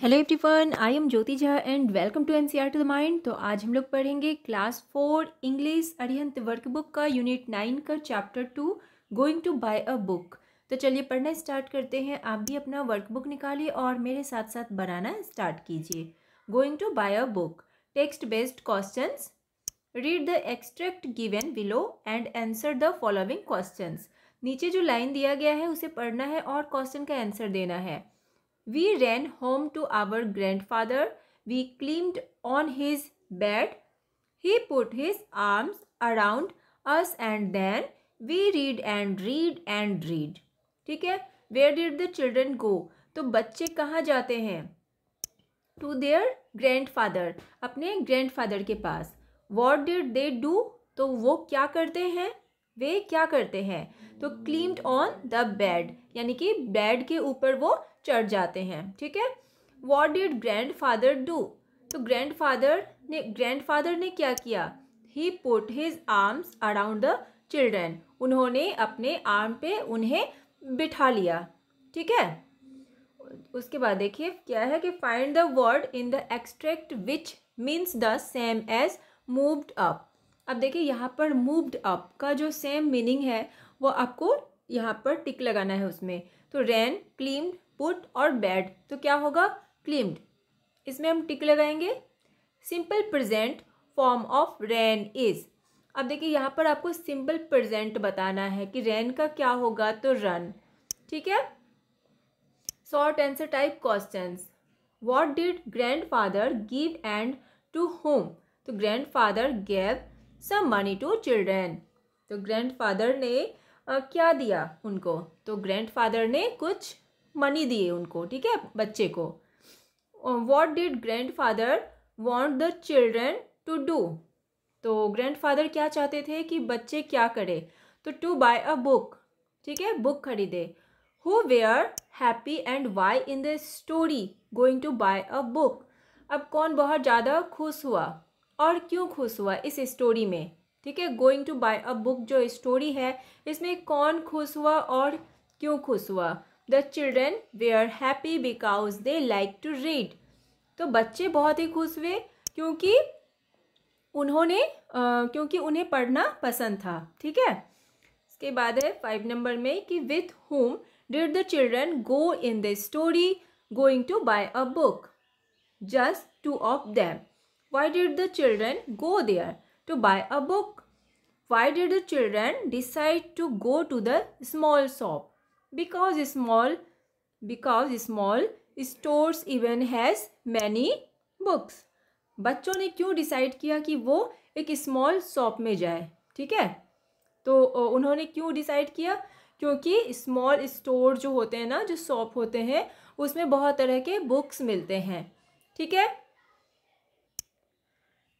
Hello everyone I am Jyoti Jha and welcome to NCR to the mind तो आज हम लोग पढ़ेंगे class four English Arihant workbook का यूनिट नाइन का chapter two going to buy a book तो चलिए पढ़ना स्टार्ट करते हैं आप भी अपना वर्कबुक निकालिए और मेरे साथ साथ बनाना स्टार्ट कीजिए going to buy a book text based question read the extract given below and answer the following question नीचे जो लाइन दिया गया है उसे पढ़ना है और क्वेश्चन का आंसर देना है We ran home to our grandfather. We climbed on his bed. He put his arms around us and then we read and read and read. ठीक है where did the children go तो बच्चे कहाँ जाते हैं to their grandfather father अपने grandfather के पास वॉट डिड दे डू तो वो क्या करते हैं वे क्या करते हैं तो क्लीम्ड ऑन द बेड यानी कि बेड के ऊपर वो चढ़ जाते हैं ठीक है what did grandfather do तो ग्रैंड फादर ने ग्रैंड फादर ने क्या किया he put his arms around the children उन्होंने अपने आर्म पे उन्हें बिठा लिया ठीक है उसके बाद देखिए क्या है कि find the word in the extract which means the same as moved up अब देखिए यहाँ पर मूव्ड अप का जो सेम मीनिंग है वो आपको यहाँ पर टिक लगाना है उसमें तो रैन क्लीम्ड पुट और बैड तो क्या होगा क्लीम्ड इसमें हम टिक लगाएंगे simple present form of rain is अब देखिए यहाँ पर आपको सिंपल प्रेजेंट बताना है कि रेन का क्या होगा तो रन ठीक है short answer type question what did grandfather give and to whom तो grandfather gave some money to children तो ग्रैंड फादर ने आ, क्या दिया उनको तो ग्रैंड फादर ने कुछ मनी दिए उनको ठीक है बच्चे को what did grandfather want the children to do तो ग्रैंड फादर क्या चाहते थे कि बच्चे क्या करे तो टू बाय अ बुक ठीक है बुक खरीदे who were happy and why in the story going to buy a book अब कौन बहुत ज़्यादा खुश हुआ और क्यों खुश हुआ इस स्टोरी में ठीक है going to buy a book जो स्टोरी है इसमें कौन खुश हुआ और क्यों खुश हुआ the children are happy because they like to read तो बच्चे बहुत ही खुश हुए क्योंकि उन्होंने आ, क्योंकि उन्हें पढ़ना पसंद था ठीक है इसके बाद है फाइव नंबर में कि with whom did the children go in the story going to buy a book just two of them why did the children go there to buy a book why did the children decide to go to the small shop because small because small stores even has many books बच्चों ने क्यों decide किया कि वो एक small shop में जाए ठीक है तो उन्होंने क्यों डिसाइड किया क्योंकि स्मॉल स्टोर जो होते हैं ना जो शॉप होते हैं उसमें बहुत तरह के बुक्स मिलते हैं ठीक है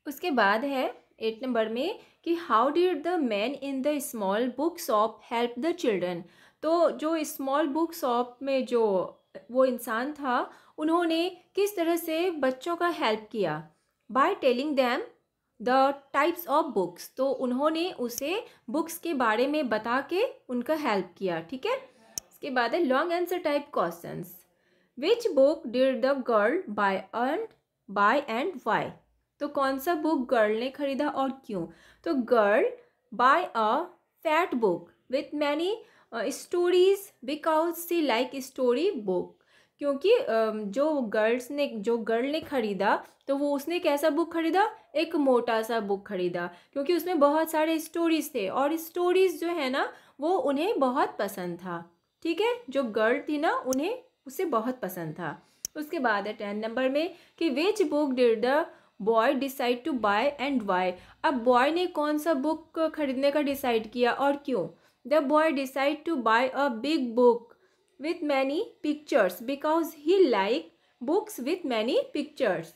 उसके बाद है एट नंबर में कि how did the man in the small book shop help the children तो जो स्मॉल बुक शॉप में जो वो इंसान था उन्होंने किस तरह से बच्चों का हेल्प किया by telling them the types of books तो उन्होंने उसे बुक्स के बारे में बता के उनका हेल्प किया ठीक है इसके बाद है long answer type question which book did the girl buy and buy and why तो कौन सा बुक गर्ल ने खरीदा और क्यों तो girl buy a fat book with many stories because she like story book क्योंकि जो गर्ल्स ने जो गर्ल ने ख़रीदा तो वो उसने कैसा बुक ख़रीदा एक मोटा सा बुक ख़रीदा क्योंकि उसमें बहुत सारे स्टोरीज़ थे और स्टोरीज़ जो है ना वो उन्हें बहुत पसंद था ठीक है जो गर्ल थी ना उन्हें उसे बहुत पसंद था उसके बाद है टेन नंबर में कि which book did the boy decide to buy and why अब बॉय ने कौन सा बुक खरीदने का डिसाइड किया और क्यों the boy decide to buy a big book with many pictures because he like books with many pictures.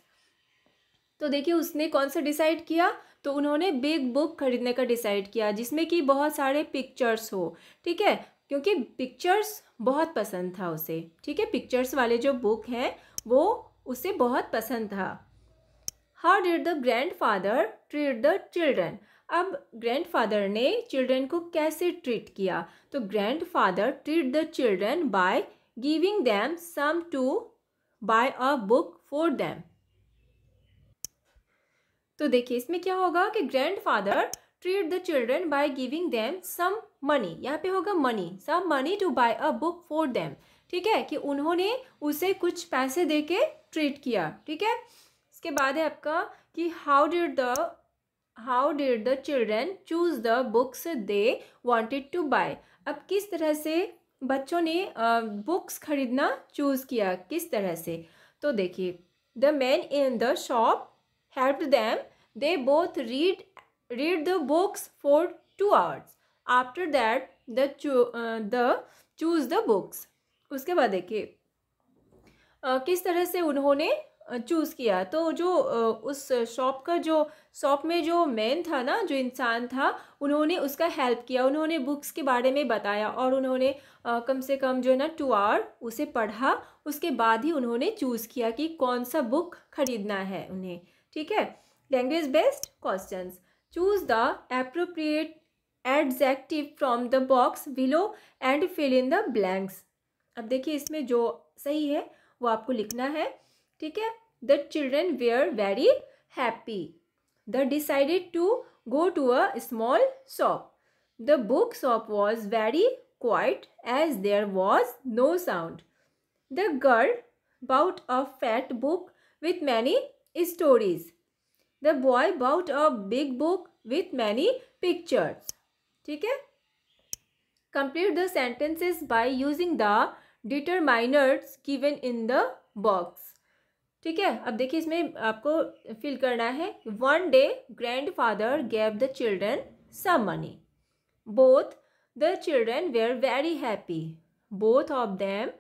तो देखिए उसने कौन सा डिसाइड किया तो उन्होंने बिग बुक खरीदने का डिसाइड किया जिसमें कि बहुत सारे पिक्चर्स हो ठीक है क्योंकि पिक्चर्स बहुत पसंद था उसे ठीक है पिक्चर्स वाले जो बुक हैं वो उसे बहुत पसंद था how did the grandfather treat the children अब ग्रैंडफादर ने चिल्ड्रन को कैसे ट्रीट किया तो grandfather treat the children by giving them some to buy a book for them तो देखिए इसमें क्या होगा कि grandfather treat the children by giving them some money यहाँ पे होगा money some money to buy a book for them ठीक है कि उन्होंने उसे कुछ पैसे दे के ट्रीट किया ठीक है इसके बाद है आपका कि how did the how did the children choose the books they wanted to buy अब किस तरह से बच्चों ने बुक्स खरीदना चूज़ किया किस तरह से तो देखिए the man in the shop help them they both read read the books for two hours after that the the choose the books उसके बाद देखिए किस तरह से उन्होंने चूज़ किया तो जो उस शॉप का जो शॉप में जो मैन था ना जो इंसान था उन्होंने उसका हेल्प किया उन्होंने बुक्स के बारे में बताया और उन्होंने कम से कम जो है ना टू आवर उसे पढ़ा उसके बाद ही उन्होंने चूज़ किया कि कौन सा बुक खरीदना है उन्हें ठीक है language based question choose the appropriate adjective from the box below and fill in the blanks अब देखिए इसमें जो सही है वो आपको लिखना है ठीक है The children were very happy. They decided to go to a small shop. The book shop was very quiet as there was no sound. The girl bought a fat book with many stories. The boy bought a big book with many pictures. ठीक है Complete the sentences by using the determiners given in the box. ठीक है अब देखिए इसमें आपको fill करना है one day grandfather gave the children some money both the children they are very happy both of them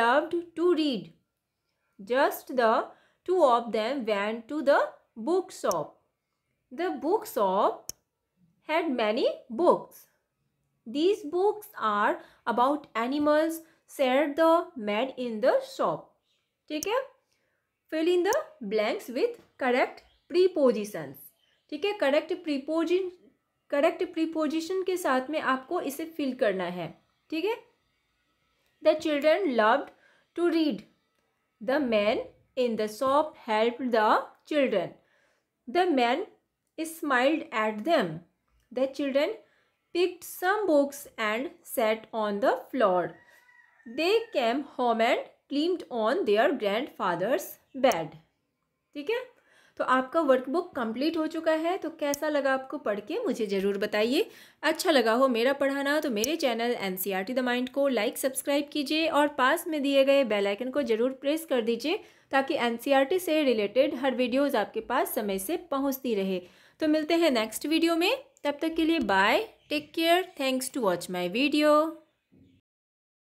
loved to read just the two of them went to the book shop the book shop had many books these books are about animals said the man in the shop ठीक है fill in the blanks with correct prepositions ठीक है correct प्रीपोजि correct preposition के साथ में आपको इसे fill करना है ठीक है the children loved to read the man in the shop help the children the man smiled at them the children picked some books and sat on the floor they came home and climbed on their father's bed ठीक है तो आपका workbook complete हो चुका है तो कैसा लगा आपको पढ़ के मुझे ज़रूर बताइए अच्छा लगा हो मेरा पढ़ाना तो मेरे channel N C R T the mind को लाइक सब्सक्राइब कीजिए और पास में दिए गए बेल आइकन को ज़रूर प्रेस कर दीजिए ताकि एन सी आर टी से रिलेटेड हर वीडियोज़ आपके पास समय से पहुँचती रहे तो मिलते हैं नेक्स्ट वीडियो में तब तक के लिए bye take care thanks to watch my video